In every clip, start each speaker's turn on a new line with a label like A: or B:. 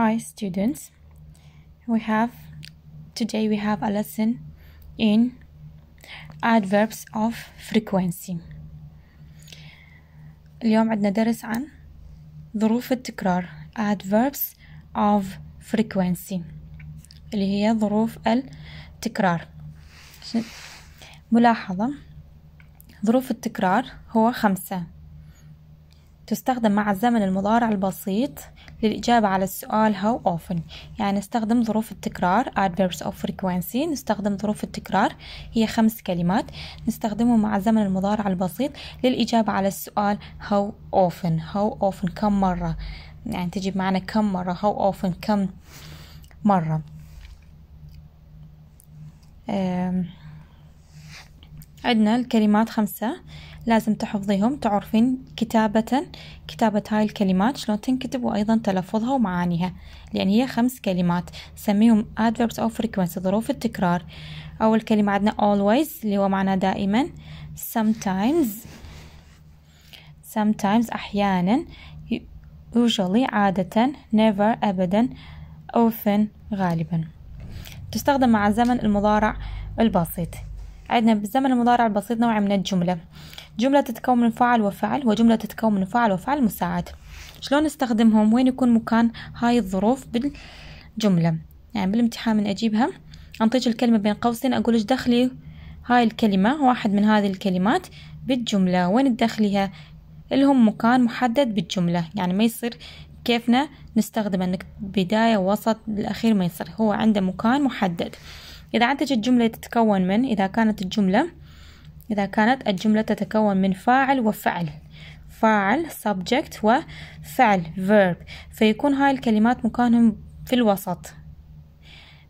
A: Hi students, we have today we have a lesson in adverbs of frequency. اليوم عندنا درس عن ظروف التكرار adverbs of frequency اللي هي ظروف التكرار ملاحظة ظروف التكرار هو خمسة تستخدم مع الزمن المضارع البسيط للإجابة على السؤال how often يعني نستخدم ظروف التكرار adverbs of frequency نستخدم ظروف التكرار هي خمس كلمات نستخدمه مع الزمن المضارع البسيط للإجابة على السؤال how often how often كم مرة يعني تجيب معنا كم مرة how often كم مرة عندنا الكلمات خمسة لازم تحفظيهم تعرفين كتابة كتابة هاي الكلمات شلون تنكتب وأيضا تلفظها ومعانيها لأن هي خمس كلمات سميهم adverbs أو frequency ظروف التكرار أول كلمة عندنا always اللي هو معناه دائما sometimes sometimes أحيانا usually عادة never أبدا often غالبا تستخدم مع الزمن المضارع البسيط عندنا بالزمن المضارع البسيط نوع من الجملة جملة تتكون من فاعل وفعل وجملة تتكون من فاعل وفعل مساعد شلون نستخدمهم وين يكون مكان هاي الظروف بالجملة يعني بالامتحان من أجيبها أنطيج الكلمة بين قوسين أقول إيش دخلي هاي الكلمة واحد من هذه الكلمات بالجملة وين تدخليها لهم مكان محدد بالجملة يعني ما يصير كيفنا نستخدم انك بداية وسط الأخير ما يصير هو عنده مكان محدد إذا عندك الجملة تتكون من إذا كانت الجملة إذا كانت الجملة تتكون من فاعل وفعل فاعل subject وفعل verb فيكون هاي الكلمات مكانهم في الوسط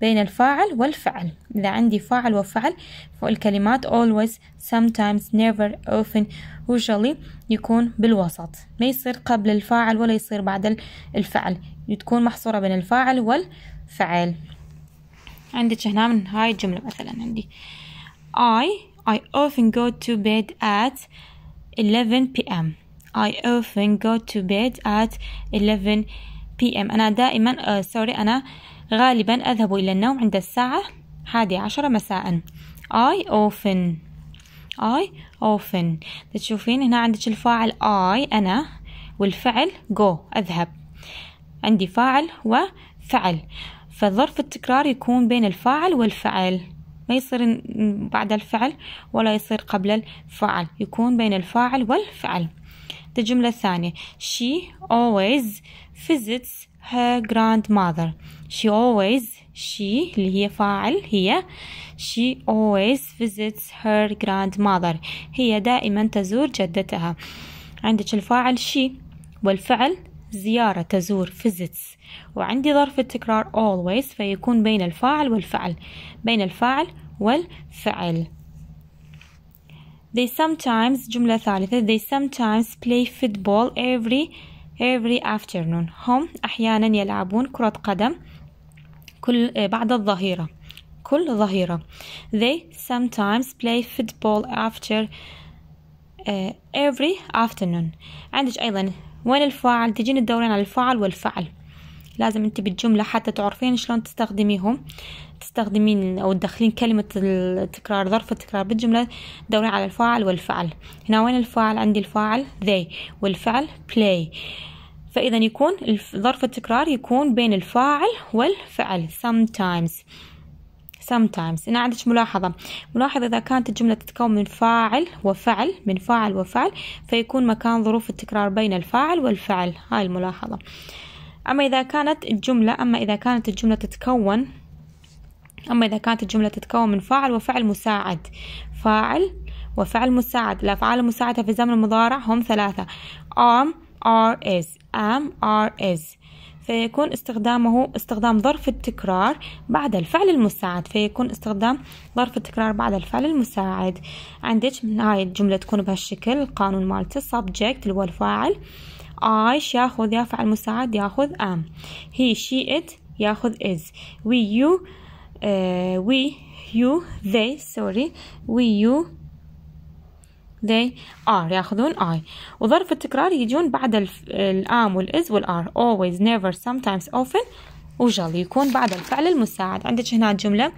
A: بين الفاعل والفعل إذا عندي فاعل وفعل فالكلمات always sometimes never often usually يكون بالوسط ما يصير قبل الفاعل ولا يصير بعد الفعل تكون محصورة بين الفاعل والفعل عندك هنا من هاي الجملة مثلا عندي I I often go to bed at 11 p.m. I often go to bed at 11 p.m. أنا دائما uh, sorry أنا غالبا أذهب إلى النوم عند الساعة 11 عشرة مساء I often I often تشوفين هنا عندك الفاعل I أنا والفعل go أذهب عندي فاعل وفعل فظرف التكرار يكون بين الفاعل والفعل ما يصير بعد الفعل ولا يصير قبل الفعل يكون بين الفاعل والفعل الجملة الثانية she always visits her grandmother she always she اللي هي فاعل هي she always visits her grandmother هي دائما تزور جدتها عندك الفاعل she والفعل زيارة تزور visits وعندي ظرف التكرار always فيكون بين الفاعل والفعل بين الفاعل والفعل They sometimes جملة ثالثة They sometimes play football every every afternoon هم أحيانا يلعبون كرة قدم كل بعد الظهيرة كل ظهيرة They sometimes play football after uh, every afternoon عندك أيضا وين الفاعل تجين تدورين على الفاعل والفعل لازم انت بالجملة حتى تعرفين شلون تستخدميهم تستخدمين او تدخلين كلمة التكرار ظرف التكرار بالجملة تدورين على الفاعل والفعل هنا وين الفاعل عندي الفاعل they والفعل play فإذا يكون ظرف التكرار يكون بين الفاعل والفعل sometimes sometimes هنا عندك ملاحظة ملاحظه إذا كانت الجملة تتكون من فاعل وفعل من فاعل وفعل فيكون مكان ظروف التكرار بين الفاعل والفعل هاي الملاحظة أما إذا كانت الجملة أما إذا كانت الجملة تتكون أما إذا كانت الجملة تتكون من فاعل وفعل مساعد فاعل وفعل مساعد الأفعال المساعدة في الزمن المضارع هم ثلاثة am are is am are is فيكون استخدامه استخدام ظرف التكرار بعد الفعل المساعد فيكون استخدام ظرف التكرار بعد الفعل المساعد عندك من هاي الجملة تكون بهالشكل القانون مالته subject اللي هو الفاعل I ياخذ يا فعل مساعد ياخذ am he she it ياخذ is we you uh, we you they sorry we you they are ياخذون I وظرف التكرار يجون بعد الام والاز والار always never sometimes often وجل يكون بعد الفعل المساعد عندك هنا الجملة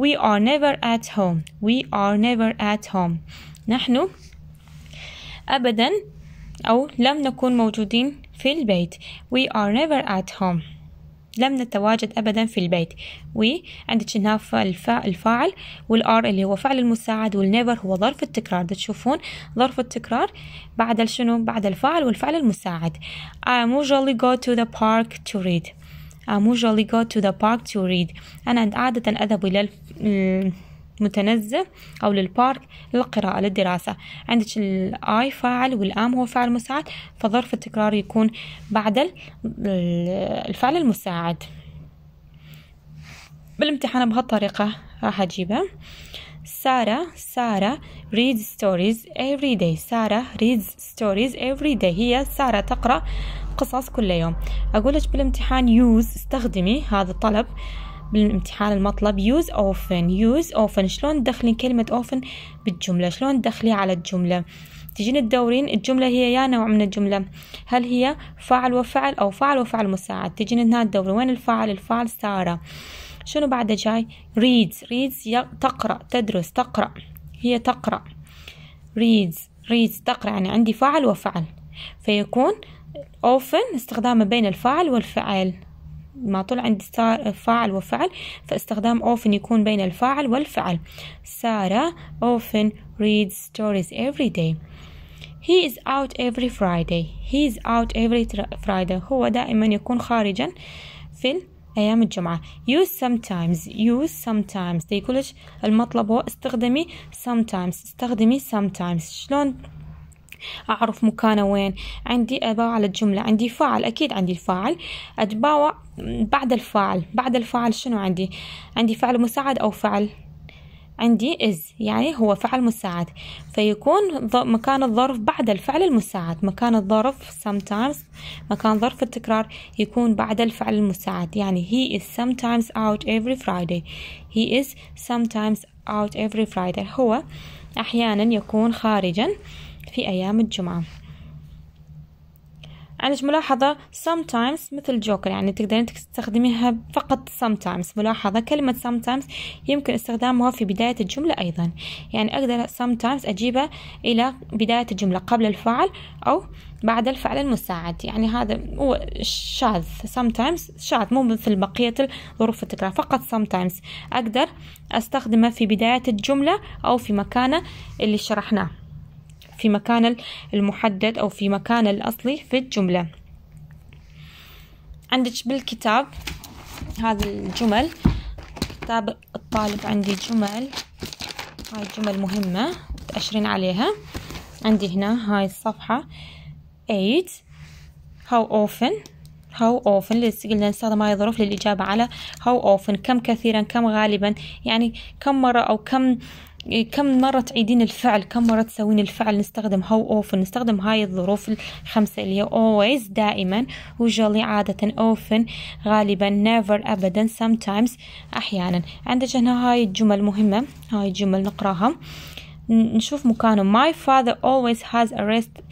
A: we are never at home we are never at home نحن أبدا أو لم نكون موجودين في البيت we are never at home لم نتواجد أبدا في البيت وعندك هنا الفاعل والآر اللي هو فعل المساعد والنيفر هو ظرف التكرار تشوفون ظرف التكرار بعد الشنو بعد الفاعل والفعل المساعد I usually go to the park to read I usually go to the park to read أنا عادة أذهب إلى متنزه أو للبارك للقراءة للدراسة عندك الآي فاعل والآم هو فاعل مساعد فظرف التكرار يكون بعد الفعل المساعد بالامتحان بهالطريقة راح أجيبه سارة سارة reads stories every day سارة reads stories every day هي سارة تقرأ قصص كل يوم أقولك بالامتحان use استخدمي هذا الطلب بالامتحان المطلب use often use often شلون تدخلين كلمة often بالجملة شلون تدخليها على الجملة تجين تدورين الجملة هي يا نوع من الجملة هل هي فعل وفعل أو فعل وفعل مساعد تجين هنا تدورين وين الفعل الفعل سارة شنو بعده جاي reads reads تقرأ تدرس تقرأ هي تقرأ reads reads تقرأ يعني عندي فعل وفعل فيكون often استخدامه بين الفعل والفعل ما طلع عندي فاعل وفعل فاستخدام often يكون بين الفاعل والفعل سارة often reads stories every day He is out every Friday He is out every Friday هو دائما يكون خارجا في أيام الجمعة use sometimes use sometimes تقولش المطلب هو استخدمي sometimes استخدمي sometimes شلون أعرف مكانه وين عندي أباوع على الجملة عندي فاعل أكيد عندي الفاعل أتباوع بعد الفاعل بعد الفاعل شنو عندي عندي فعل مساعد أو فعل عندي is يعني هو فعل مساعد فيكون مكان الظرف بعد الفعل المساعد مكان الظرف sometimes مكان ظرف التكرار يكون بعد الفعل المساعد يعني he is sometimes out every Friday he is sometimes out every Friday هو أحيانا يكون خارجا في أيام الجمعة عندك ملاحظة sometimes مثل جوكر يعني تقدرين تستخدميها فقط sometimes ملاحظة كلمة sometimes يمكن استخدامها في بداية الجملة أيضا يعني أقدر sometimes أجيبها إلى بداية الجملة قبل الفعل أو بعد الفعل المساعد يعني هذا هو شاذ sometimes شاذ مو مثل بقية الظروف التكرار فقط sometimes أقدر أستخدمه في بداية الجملة أو في مكانه اللي شرحناه في مكان المحدد أو في مكان الأصلي في الجملة عندك بالكتاب هذه الجمل كتاب الطالب عندي جمل هاي جمل مهمة تأشرين عليها عندي هنا هاي الصفحة 8 how often how often قلنا نستخدم هاي الظروف للإجابة على how often كم كثيرا كم غالبا يعني كم مرة أو كم كم مرة تعيدين الفعل كم مرة تسوين الفعل نستخدم هاو often نستخدم هاي الظروف الخمسة اللي هي always دائما usually عادة often غالبا never أبدا sometimes أحيانا عندك هنا هاي الجمل مهمة هاي الجمل نقراها نشوف مكانه my father always has a rest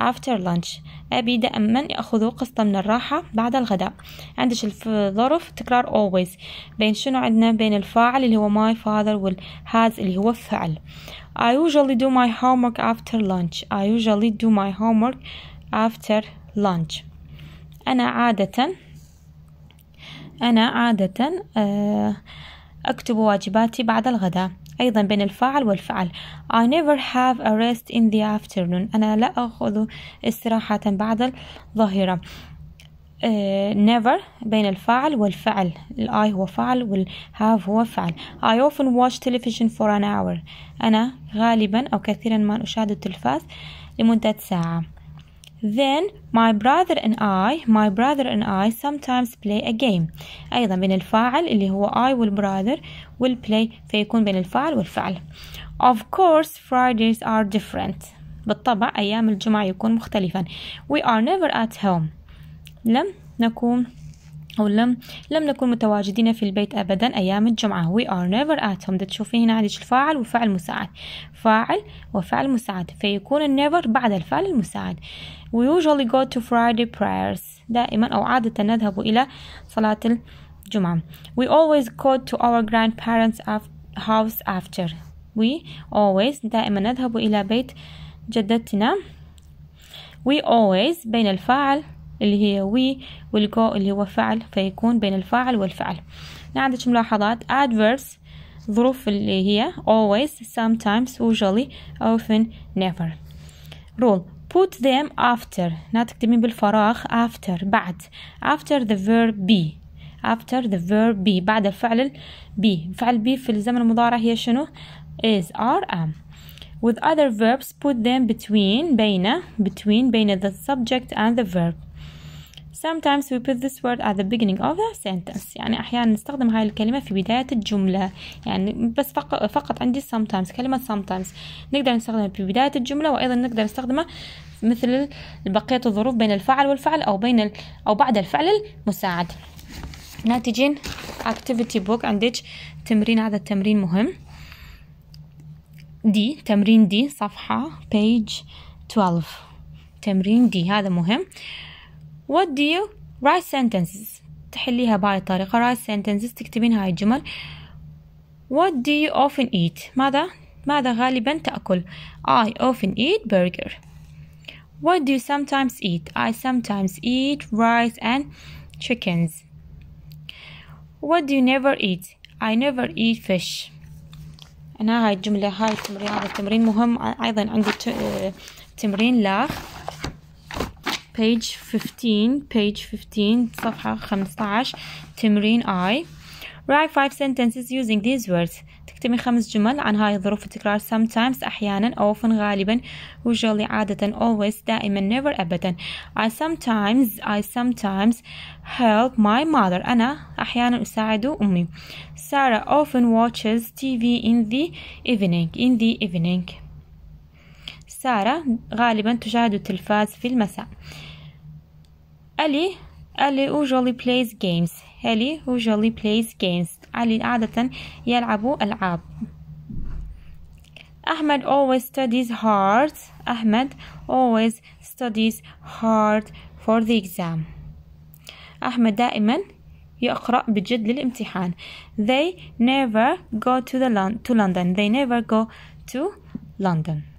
A: after lunch أبي دائما يأخذ قسط من الراحة بعد الغداء عندش الظرف تكرار always بين شنو عندنا بين الفاعل اللي هو my father وال has اللي هو فعل I usually do my homework after lunch I usually do my homework after lunch أنا عادة أنا عادة آه، أكتب واجباتي بعد الغداء أيضا بين الفاعل والفعل I never have a rest in the afternoon أنا لا أخذ استراحة بعد الظهيرة آه، never بين الفاعل والفعل I هو فعل have هو فعل I often watch television for an hour أنا غالبا أو كثيرا ما أشاهد التلفاز لمدة ساعة Then my brother and I my brother and I sometimes play a game أيضا بين الفاعل اللي هو I will brother will play فيكون بين الفاعل والفعل Of course Fridays are different بالطبع أيام الجمعة يكون مختلفا We are never at home لم نكون أو لم لم نكن متواجدين في البيت أبدا أيام الجمعة we are never at home ده تشوفين هنا عندك الفاعل وفعل مساعد فاعل وفعل مساعد فيكون ال never بعد الفعل المساعد we usually go to Friday prayers دائما أو عادة نذهب إلى صلاة الجمعة we always go to our grandparents house after we always دائما نذهب إلى بيت جدتنا we always بين الفاعل اللي هي we will go اللي هو فعل فيكون بين الفاعل والفعل عندك ملاحظات adverbs ظروف اللي هي always sometimes usually often never rule put them after هنا تكتبين بالفراغ after بعد after the verb be after the verb be بعد الفعل be فعل be في الزمن المضارع هي شنو is are am with other verbs put them between بين between بين the subject and the verb Sometimes we put this word at the beginning of the sentence يعني أحيانا نستخدم هاي الكلمة في بداية الجملة يعني بس فقط, فقط عندي sometimes كلمة sometimes نقدر نستخدمها في بداية الجملة وأيضا نقدر نستخدمها مثل بقية الظروف بين الفعل والفعل أو بين ال... أو بعد الفعل المساعد ناتجين activity book عندك تمرين هذا التمرين مهم دي تمرين دي صفحة page 12 تمرين دي هذا مهم What do you write sentences تحليها بهاي الطريقة write sentences تكتبين هاي الجمل What do you often eat ماذا ماذا غالبا تأكل I often eat burger What do you sometimes eat I sometimes eat rice and chickens What do you never eat I never eat fish أنا هاي الجملة هاي التمرين هذا التمرين مهم أيضا عندي تمرين لاغ page 15 page 15 صفحة 15 تمرين I write five sentences using these words تكتمي خمس جمل عن هاي الظروف التكرار sometimes أحيانا often غالبا usually عادة always دائما never أبدا I sometimes I sometimes help my mother أنا أحيانا أساعد أمي Sarah often watches TV in the evening in the evening سارة غالبا تشاهد التلفاز في المساء ألي ألي usually plays games ألي usually plays games ألي عادة يلعب ألعاب أحمد always studies hard أحمد always studies hard for the exam أحمد دائما يقرأ بجد للامتحان they never go to the to London they never go to London